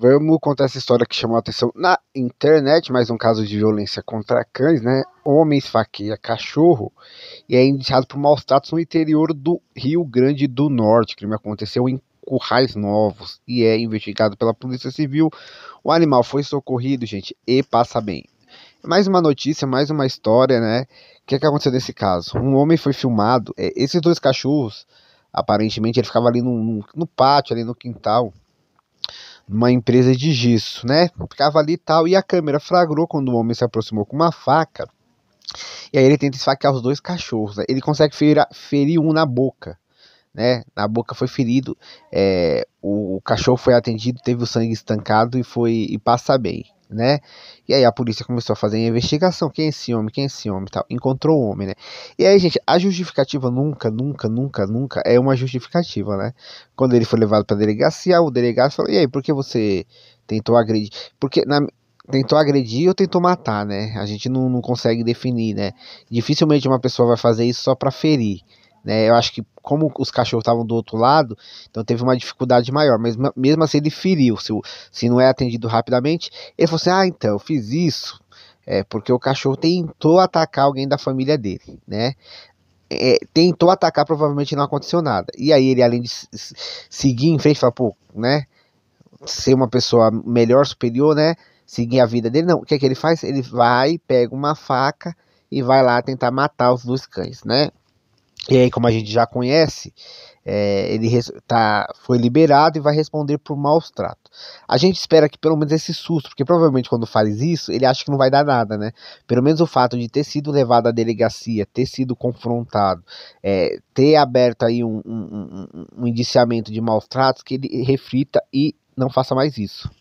Vamos contar essa história que chamou a atenção na internet, mais um caso de violência contra cães, né? Homem esfaqueia cachorro e é indiciado por maus tratos no interior do Rio Grande do Norte. O crime aconteceu em Currais Novos e é investigado pela Polícia Civil. O animal foi socorrido, gente, e passa bem. Mais uma notícia, mais uma história, né? O que, é que aconteceu nesse caso? Um homem foi filmado, é, esses dois cachorros, aparentemente, ele ficava ali no, no, no pátio, ali no quintal uma empresa de gesso, né? Ficava ali e tal, e a câmera flagrou quando o homem se aproximou com uma faca. E aí ele tenta esfaquear os dois cachorros, né? Ele consegue ferir, ferir um na boca, né? Na boca foi ferido, é, o, o, cachorro foi atendido, teve o sangue estancado e foi e passa bem né? E aí a polícia começou a fazer a investigação, quem é esse homem, quem é esse homem tal, encontrou o homem, né? E aí, gente, a justificativa nunca, nunca, nunca, nunca é uma justificativa, né? Quando ele foi levado para delegacia, o delegado falou: "E aí, por que você tentou agredir?" Porque na tentou agredir ou tentou matar, né? A gente não, não consegue definir, né? Dificilmente uma pessoa vai fazer isso só para ferir. Né? Eu acho que como os cachorros estavam do outro lado, então teve uma dificuldade maior. Mas mesmo assim ele feriu. Se, se não é atendido rapidamente, ele falou assim: ah, então, eu fiz isso. É, porque o cachorro tentou atacar alguém da família dele, né? É, tentou atacar, provavelmente não aconteceu nada. E aí ele, além de seguir em frente, fala pô, né? Ser uma pessoa melhor, superior, né? Seguir a vida dele, não. O que é que ele faz? Ele vai, pega uma faca e vai lá tentar matar os dois cães, né? E aí, como a gente já conhece, é, ele tá, foi liberado e vai responder por maus tratos. A gente espera que pelo menos esse susto, porque provavelmente quando faz isso, ele acha que não vai dar nada, né? Pelo menos o fato de ter sido levado à delegacia, ter sido confrontado, é, ter aberto aí um, um, um, um indiciamento de maus tratos, que ele reflita e não faça mais isso.